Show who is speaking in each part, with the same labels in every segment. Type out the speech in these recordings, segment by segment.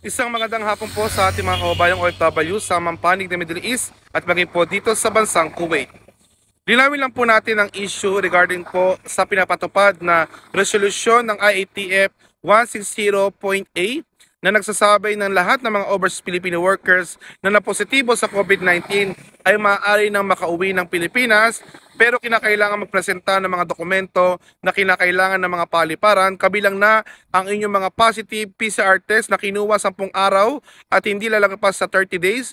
Speaker 1: Isang magandang hapon po sa ating mga kababayang OFW sa Mampanig ng Middle East at maging po dito sa bansang Kuwait. Linawin lang po natin ang issue regarding po sa pinapatupad na resolusyon ng IATF 160.8 na nagsasabay ng lahat ng mga overseas Filipino workers na napositibo sa COVID-19 ay maaari nang makauwi ng Pilipinas pero kinakailangan magpresenta ng mga dokumento na kinakailangan ng mga paliparan kabilang na ang inyong mga positive PCR test na kinuha 10 araw at hindi lalagpas sa 30 days,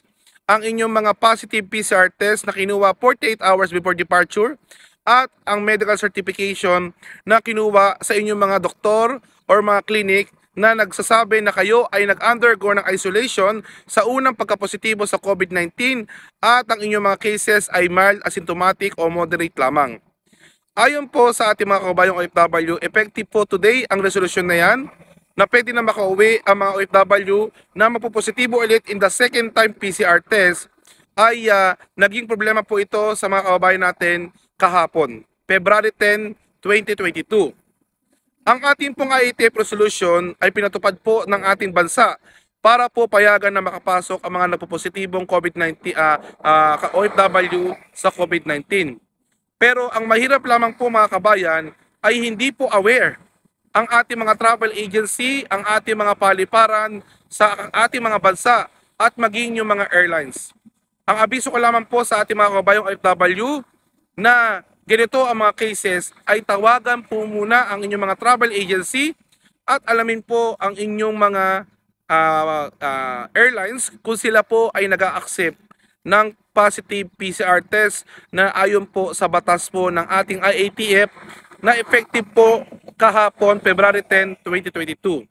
Speaker 1: ang inyong mga positive PCR test na kinuha 48 hours before departure, at ang medical certification na kinuha sa inyong mga doktor or mga clinic na nagsasabi na kayo ay nag-undergo ng isolation sa unang pagkapositibo sa COVID-19 at ang inyong mga cases ay mild asymptomatic o moderate lamang. Ayon po sa ating mga kabayong OFW, effective po today ang resolusyon na yan na pwede na makauwi ang mga OFW na mapupositibo ulit in the second time PCR test ay uh, naging problema po ito sa mga kababayan natin kahapon, February 10, 2022. Ang ating pong IATF resolution ay pinatupad po ng ating bansa para po payagan na makapasok ang mga nagpo-positibong COVID-19 uh, ah, uh, ah, OFW sa COVID-19. Pero ang mahirap lamang po mga kabayan ay hindi po aware ang ating mga travel agency, ang ating mga paliparan sa ating mga bansa at maging yung mga airlines. Ang abiso ko lamang po sa ating mga kabayong OFW na ganito ang mga cases ay tawagan po muna ang inyong mga travel agency at alamin po ang inyong mga uh, uh, airlines kung sila po ay nag accept ng positive PCR test na ayon po sa batas po ng ating IATF na effective po kahapon February 10, 2022.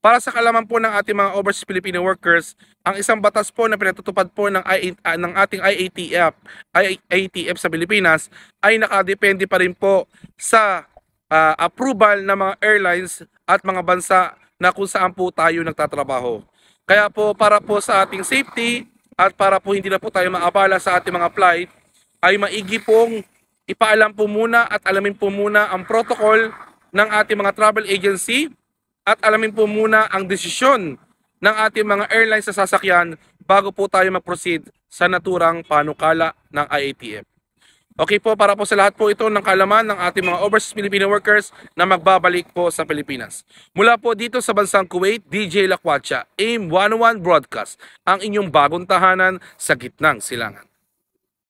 Speaker 1: Para sa kalaman po ng ating mga overseas Filipino workers, ang isang batas po na pinatutupad po ng, I, uh, ng ating IATF, IATF sa Pilipinas ay nakadepende pa rin po sa uh, approval ng mga airlines at mga bansa na kung saan po tayo nagtatrabaho. Kaya po para po sa ating safety at para po hindi na po tayo maabala sa ating mga flight ay maigi pong ipaalam po muna at alamin po muna ang protocol ng ating mga travel agency at alamin po muna ang desisyon ng ating mga airlines sa sasakyan bago po tayo mag-proceed sa naturang panukala ng IATF. Okay po, para po sa lahat po ito ng kalaman ng ating mga overseas Filipino workers na magbabalik po sa Pilipinas. Mula po dito sa bansang Kuwait, DJ Lakwacha, AIM 101 Broadcast, ang inyong bagong tahanan sa gitnang silangan.